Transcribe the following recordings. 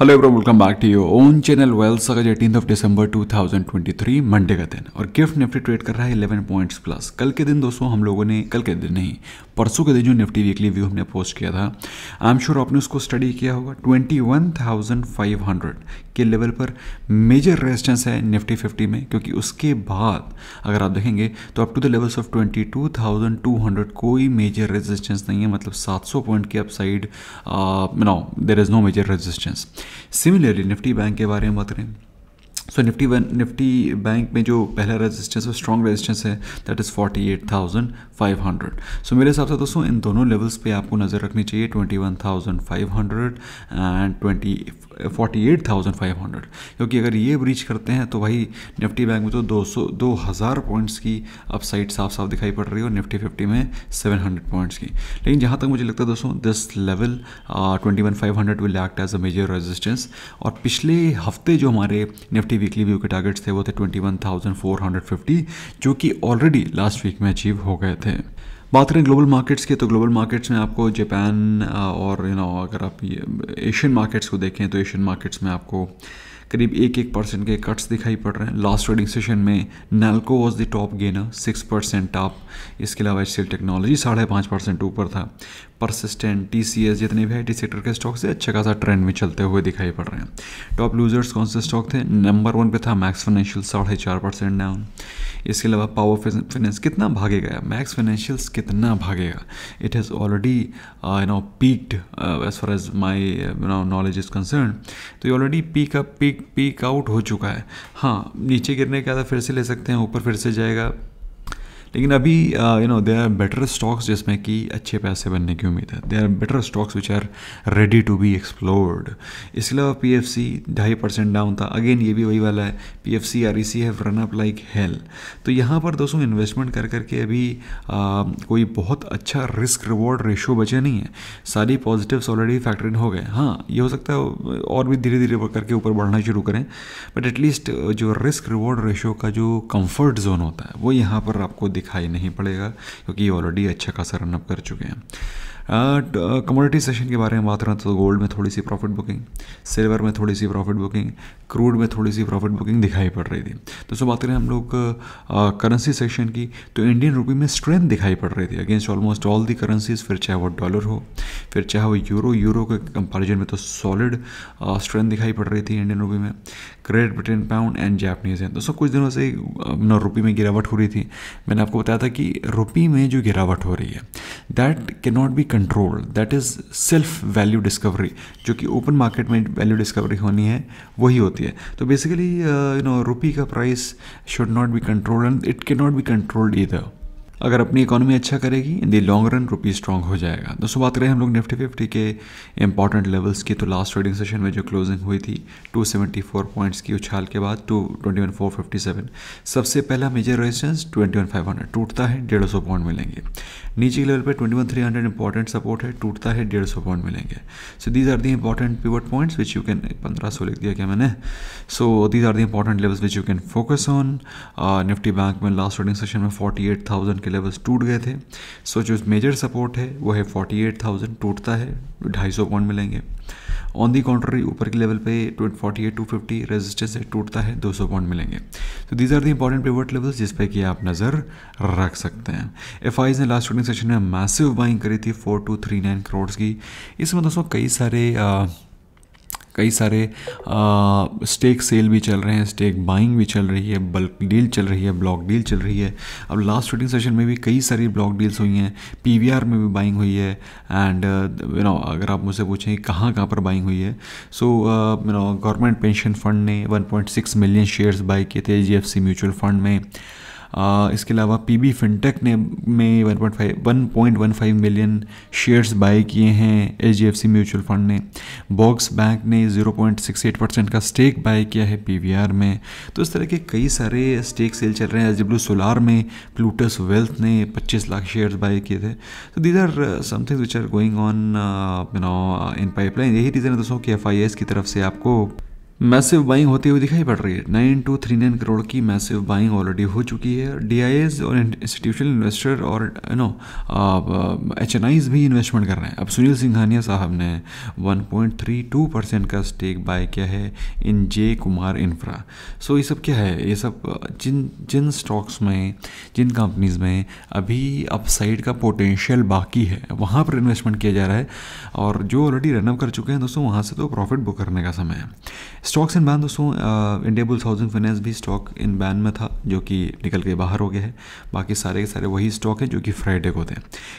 hello everyone welcome back to your own channel वेल्स अगर eighteen of December 2023 Monday का दिन और गिफ्ट निफ्टी ट्रेड कर रहा है 11 पॉइंट्स प्लस कल के दिन दोस्तों हम लोगों ने कल के दिन नहीं परसों के दिन जो निफ्टी वीकली व्यू हमने पोस्ट किया था आई एम श्योर आपने उसको स्टडी किया होगा 21,500 के लेवल पर मेजर रेजिस्टेंस है निफ्टी फिफ्टी में क्योंकि उसके बाद अगर आप देखेंगे तो up to the levels of 22,200 कोई मेजर रेजिस्टेंस नहीं है मतलब 700 पॉइंट की upside no there is no major resistance similarly Nifty bank के बारे में बात करें सो निफ्टी निफ्टी बैंक में जो पहला रेजिस्टेंस है स्ट्रॉन्ग रेजिस्टेंस है that is forty eight thousand five hundred so मेरे हिसाब से दोस्तों इन दोनों लेवल्स पे आपको नज़र रखनी चाहिए twenty one thousand five hundred and twenty forty eight thousand five hundred क्योंकि अगर ये ब्रीच करते हैं तो भाई निफ्टी बैंक में तो दो सौ दो हज़ार पॉइंट्स की अपसाइड साफ साफ दिखाई पड़ रही है और निफ्टी फिफ्टी में सेवन हंड्रेड पॉइंट्स की लेकिन जहाँ तक मुझे लगता है दोस्तों this level twenty one five hundred will act as a major resistance और पिछले हफ्ते जो हमारे निफ्टी वीकली व्यू के टारगेट्स थे वो थे 21,450 जो कि ऑलरेडी लास्ट वीक में अचीव हो गए थे बात करें ग्लोबल मार्केट्स की तो ग्लोबल मार्केट्स में आपको जापान uh, और यू नो अगर आप एशियन मार्केट्स को देखें तो एशियन मार्केट्स में आपको करीब एक एक परसेंट के कट्स दिखाई पड़ रहे हैं लास्ट ट्रेडिंग सेशन में Nalco was the top gainer six percent top इसके अलावा स्टील टेक्नोलॉजी साढ़े पाँच परसेंट ऊपर था परसिस्टेंट टी जितने भी आई सेक्टर के स्टॉक से अच्छा खासा ट्रेंड में चलते हुए दिखाई पड़ रहे हैं टॉप लूजर्स कौन से स्टॉक थे नंबर वन पे था मैक्स फाइनेंशियल साढ़े चार परसेंट डाउन इसके अलावा पावर फाइनेंस कितना भागेगा मैक्स फाइनेंशियल्स कितना भागेगा it has already you know peaked as far as my you know knowledge is concern तो ये already peak up peak peak out हो चुका है हाँ नीचे गिरने के बाद फिर से ले सकते हैं ऊपर फिर से जाएगा लेकिन अभी you know they are better stocks जिसमें कि अच्छे पैसे बनने की उम्मीद है they are better stocks which are ready to be explored इसके अलावा पी एफ सी ढाई परसेंट डाउन था अगेन ये भी वही वाला है P F C R E C have run up like hell तो यहाँ पर दोस्तों इन्वेस्टमेंट कर करके अभी आ, uh, कोई बहुत अच्छा रिस्क रिवॉर्ड रेशो बचे नहीं है सारी पॉजिटिव्स ऑलरेडी फैक्टर इन हो गए हाँ ये हो सकता है और भी धीरे धीरे करके ऊपर बढ़ना शुरू करें बट एटलीस्ट uh, जो रिस्क रिवॉर्ड रेशो का जो कम्फर्ट जोन होता है वो यहाँ पर आपको दिख दिखाई नहीं पड़ेगा क्योंकि ऑलरेडी अच्छा खासा रनअप कर चुके हैं कमोडिटी uh, सेशन uh, के बारे में बात करें तो गोल्ड में थोड़ी सी प्रॉफिट बुकिंग सिल्वर में थोड़ी सी प्रॉफिट बुकिंग क्रूड में थोड़ी सी प्रॉफिट बुकिंग दिखाई पड़ रही थी दोस्तों बात करें हम लोग करेंसी uh, सेक्शन की तो इंडियन रुपी में स्ट्रेंथ दिखाई पड़ रही थी against almost all the currencies फिर चाहे वो डॉलर हो फिर चाहे वो यूरो यूरो के कंपेरिजन में तो सॉलिड स्ट्रेंथ दिखाई पड़ रही थी इंडियन रूपी में Great Britain pound and Japanese है दोस्तों कुछ दिनों से ना रुपी में गिरावट हो रही थी मैंने आपको बताया था कि रुपी में जो गिरावट हो रही है that can not be controlled that is self value discovery जो कि ओपन मार्केट में वैल्यू डिस्कवरी होनी है वही होती है तो बेसिकली यू नो रुपी का price should not be controlled and it can not be controlled इधर अगर अपनी इकोनॉमी अच्छा करेगी in the long run rupee strong हो जाएगा दोस्तों बात करें हम लोग निफ्टी फिफ्टी के इंपॉर्टेंट लेवल्स की तो लास्ट ट्रेडिंग सेशन में जो क्लोजिंग हुई थी 274 पॉइंट्स की उछाल के बाद two twenty one four fifty seven सबसे पहला major resistance twenty one five hundred टूटता है डेढ़ सौ पॉइंट मिलेंगे नीचे के लेवल पे 21300 इंपॉर्टेंट सपोर्ट है टूटता है डेढ़ सौ पॉइंट मिलेंगे so these are the important pivot points which you can पंद्रह सौ लिख दिया क्या मैंने so these are the important levels which you can focus on Nifty bank में लास्ट ट्रेडिंग सेशन में फोर्टी एट थाउजेंड के लेवल्स टूट गए थे सो so, जो मेजर सपोर्ट है वो है फोर्टी एट थाउजेंड टूटता है ढाई सौ पॉइंट मिलेंगे ऑन दी कॉन्ट्री ऊपर के लेवल पे forty eight two fifty resistance से टूटता है दो सौ पॉइंट मिलेंगे तो these are the important pivot level जिस पर कि आप नज़र रख सकते हैं एफ आईज ने लास्ट ट्रेडिंग सेशन में मैसिव बाइंग करी थी four two three nine crore की इसमें दोस्तों कई सारे कई सारे स्टेक सेल भी चल रहे हैं स्टेक बाइंग भी चल रही है बल्क डील चल रही है ब्लॉक डील चल रही है अब लास्ट ट्रेडिंग सेशन में भी कई सारी ब्लॉक डील्स हुई हैं पी में भी बाइंग हुई है एंड यू नो अगर आप मुझसे पूछें कहाँ कहाँ पर बाइंग हुई है so you know government pension fund ने 1.6 मिलियन शेयर्स बाई किए थे जी म्यूचुअल फंड में इसके अलावा पी बी फिनटेक ने में one point five one point one five million shares buy किए हैं H D F C mutual fund ने बॉक्स बैंक ने zero point six eight percent का स्टेक बाय किया है पी वी आर में तो इस तरह के कई सारे स्टेक सेल चल रहे हैं एच डब्ल्यू सोलार में प्लूटस वेल्थ ने पच्चीस लाख शेयर्स बाय किए थे तो these are something which are going on you know in pipeline यही रीज़न है दोस्तों कि एफ आई एस की तरफ से आपको मैसिव बाइंग होती हुई दिखाई पड़ रही है nine two three nine crore की मैसिव बाइंग ऑलरेडी हो चुकी है डी और इंस्टीट्यूशनल इन्वेस्टर और you know H N I's भी इन्वेस्टमेंट कर रहे हैं अब सुनील सिंघानिया साहब ने 1.32 परसेंट का स्टेक बाय किया है इन जे कुमार इंफ्रा सो ये सब क्या है ये सब जिन जिन स्टॉक्स में जिन कंपनीज़ में अभी अपसाइड का पोटेंशियल बाकी है वहाँ पर इन्वेस्टमेंट किया जा रहा है और जो ऑलरेडी रनअप कर चुके हैं दोस्तों वहाँ से तो प्रॉफिट बुक करने का समय है स्टॉक्स इन बैन दोस्तों इंडिया बुल्स हाउसिंग फाइनेंस भी स्टॉक इन बैन में था जो कि निकल के बाहर हो गया है बाकी सारे के सारे वही स्टॉक हैं जो कि फ्राइडे को थे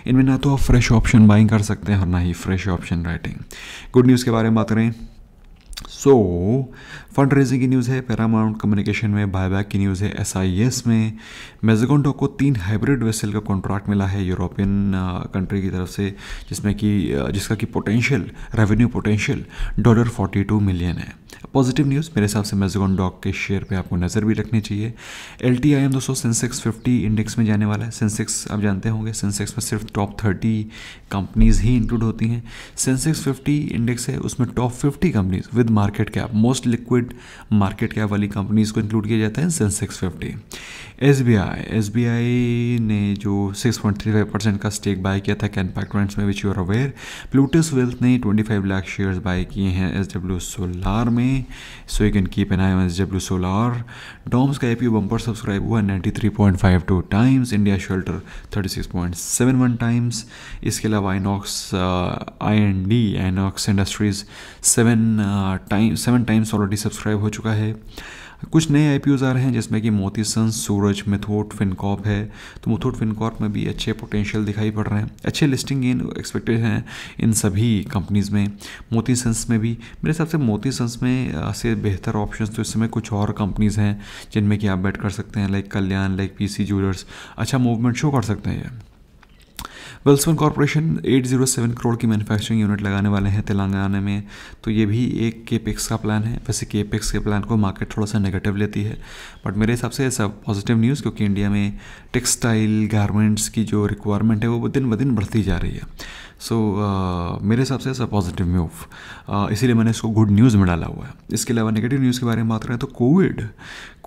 इनमें ना तो आप फ्रेश ऑप्शन बाइंग कर सकते हैं और ना ही fresh option writing good news के बारे में बात करें सो फंड रेजिंग की न्यूज़ है पैरामाउंट कम्युनिकेशन में बायबैक की न्यूज़ है एस आई एस में मेजोगोंटो को तीन हाइब्रिड वेसल का कॉन्ट्रैक्ट मिला है यूरोपियन कंट्री की तरफ से जिसमें कि जिसका कि potential revenue potential dollar forty two million है पॉजिटिव न्यूज़ मेरे हिसाब से मेजोन डॉक के शेयर पे आपको नज़र भी रखनी चाहिए एल टी आई एम दोस्तों सेंसेक्स फिफ्टी इंडेक्स में जाने वाला है सेंसेक्स आप जानते होंगे सेंसेक्स में सिर्फ टॉप थर्टी कंपनीज़ ही इंक्लूड होती हैं सेंसेक्स फिफ्टी इंडेक्स है उसमें top fifty companies with market cap most liquid market cap वाली कंपनीज़ को इंक्लूड किया जाता है sensex fifty S B I S B I ने जो six point three five percent का स्टेक बाय किया था कैन पैक में which you are aware Plutus wealth ने twenty five lakh shares buy किए हैं एस डब्ल्यू सोलार में so you can keep an eye on S W solar DOMS का A P bumper subscribe हुआ ninety three point five two times India shelter one times इसके अलावा Inox I N D Inox industries seven time seven times already subscribe हो चुका है कुछ नए आई आ रहे हैं जिसमें कि सन सूरज मिथोट फिनकॉप है तो मिथोट फिनकॉप में भी अच्छे पोटेंशियल दिखाई पड़ रहे हैं अच्छे लिस्टिंग गेन एक्सपेक्टेड हैं इन सभी कंपनीज़ में मोतीसंस में भी मेरे हिसाब से मोती सन्स में से बेहतर ऑप्शन तो इस समय कुछ और कंपनीज़ हैं जिनमें कि आप बैट कर सकते हैं like Kalyan like P C jewellers अच्छा मूवमेंट शो कर सकते हैं वेल्सवन कॉरपोरेशन 807 करोड़ की मैन्युफैक्चरिंग यूनिट लगाने वाले हैं तेलंगाना में तो ये भी एक केपेक्स का प्लान है वैसे केपेक्स के प्लान को मार्केट थोड़ा सा नेगेटिव लेती है बट मेरे हिसाब से ऐसा पॉजिटिव न्यूज़ क्योंकि इंडिया में टेक्सटाइल गारमेंट्स की जो रिक्वायरमेंट है वो दिन ब दिन बढ़ती जा रही है सो so, uh, मेरे हिसाब से ऐसा पॉजिटिव मूव uh, इसीलिए मैंने इसको गुड न्यूज़ में डाला हुआ है इसके अलावा नेगेटिव न्यूज़ के बारे में बात करें तो कोविड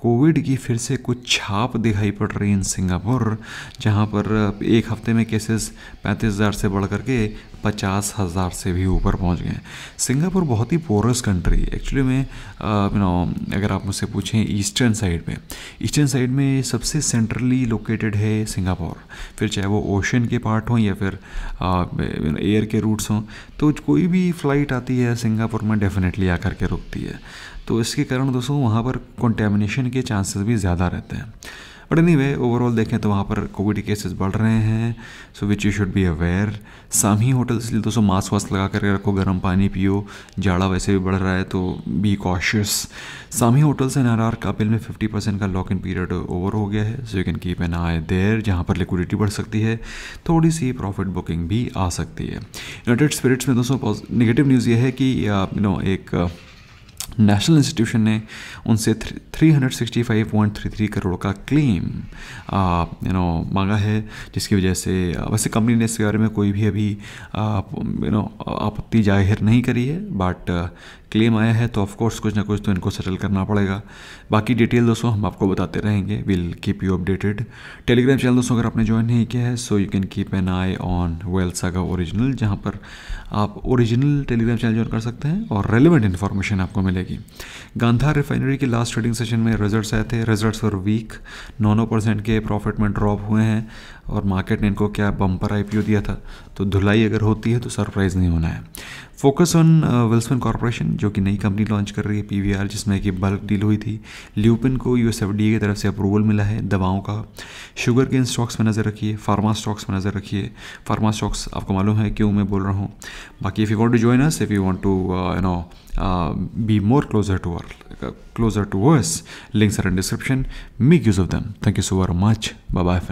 कोविड की फिर से कुछ छाप दिखाई पड़ रही है इन सिंगापुर जहां पर एक हफ्ते में केसेस पैंतीस हज़ार से बढ़ करके पचास हज़ार से भी ऊपर पहुंच गए सिंगापुर बहुत ही पोरस कंट्री एक्चुअली में यू नो अगर आप मुझसे पूछें ईस्टर्न साइड में ईस्टर्न साइड में सबसे सेंट्रली लोकेटेड है सिंगापुर फिर चाहे वो ओशन के पार्ट हों या फिर एयर के रूट्स हों तो कोई भी फ्लाइट आती है सिंगापुर में डेफिनेटली आकर के रुकती है तो इसके कारण दोस्तों वहाँ पर कॉन्टेमिनेशन के चांसेस भी ज़्यादा रहते हैं बट एनी वे ओवरऑल देखें तो वहाँ पर कोविड केसेस बढ़ रहे हैं so which you should be aware साम ही होटल इसलिए दोस्तों मास्क वास्क लगा करके रखो गर्म पानी पियो जाड़ा वैसे भी बढ़ रहा है तो बी कॉशियस ही होटल्स एन आर आर कापिल में फिफ्टी परसेंट का लॉक इन पीरियड ओवर हो गया है so you can keep an eye there जहाँ पर लिक्विडिटी बढ़ सकती है थोड़ी सी प्रॉफिट बुकिंग भी आ सकती है यूनाइटेड स्पिरिट्स में दोस्तों नेगेटिव न्यूज़ ये है कि यू नो एक uh, नेशनल इंस्टीट्यूशन ने उनसे three hundred sixty five point three three crore का क्लेम यू नो मांगा है जिसकी वजह से वैसे कंपनी ने इसके बारे में कोई भी अभी यू नो आपत्ति जाहिर नहीं करी है बट क्लेम आया है तो ऑफकोर्स कुछ ना कुछ तो इनको सेटल करना पड़ेगा बाकी डिटेल दोस्तों हम आपको बताते रहेंगे will keep you updated telegram channel दोस्तों अगर आपने ज्वाइन नहीं किया है so you can keep an eye on well saga original जहाँ पर आप ओरिजिनल टेलीग्राम चैनल ज्वाइन कर सकते हैं और रेलिवेंट इन्फॉर्मेशन आपको मिलेगी मिलेगी गांधा रिफाइनरी के लास्ट ट्रेडिंग सेशन में रिजल्ट्स आए थे रिजल्ट्स फॉर वीक नौ नौ परसेंट के प्रॉफिट में ड्रॉप हुए हैं और मार्केट ने इनको क्या बम्पर आई दिया था तो धुलाई अगर होती है तो सरप्राइज़ नहीं होना है फोकस ऑन विल्सन कॉरपोरेशन जो कि नई कंपनी लॉन्च कर रही है पीवीआर जिसमें कि बल्क डील हुई थी ल्यूपिन को यू एस की तरफ से अप्रूवल मिला है दवाओं का शुगर के इन स्टॉक्स में नज़र रखिए फार्मा स्टॉक्स में नज़र रखिए फार्मा स्टॉक्स आपको मालूम है क्यों मैं बोल रहा हूँ बाकी if you want to join us if you want to you know be more closer to uh closer to verse links are in description make use of them thank you so very much bye bye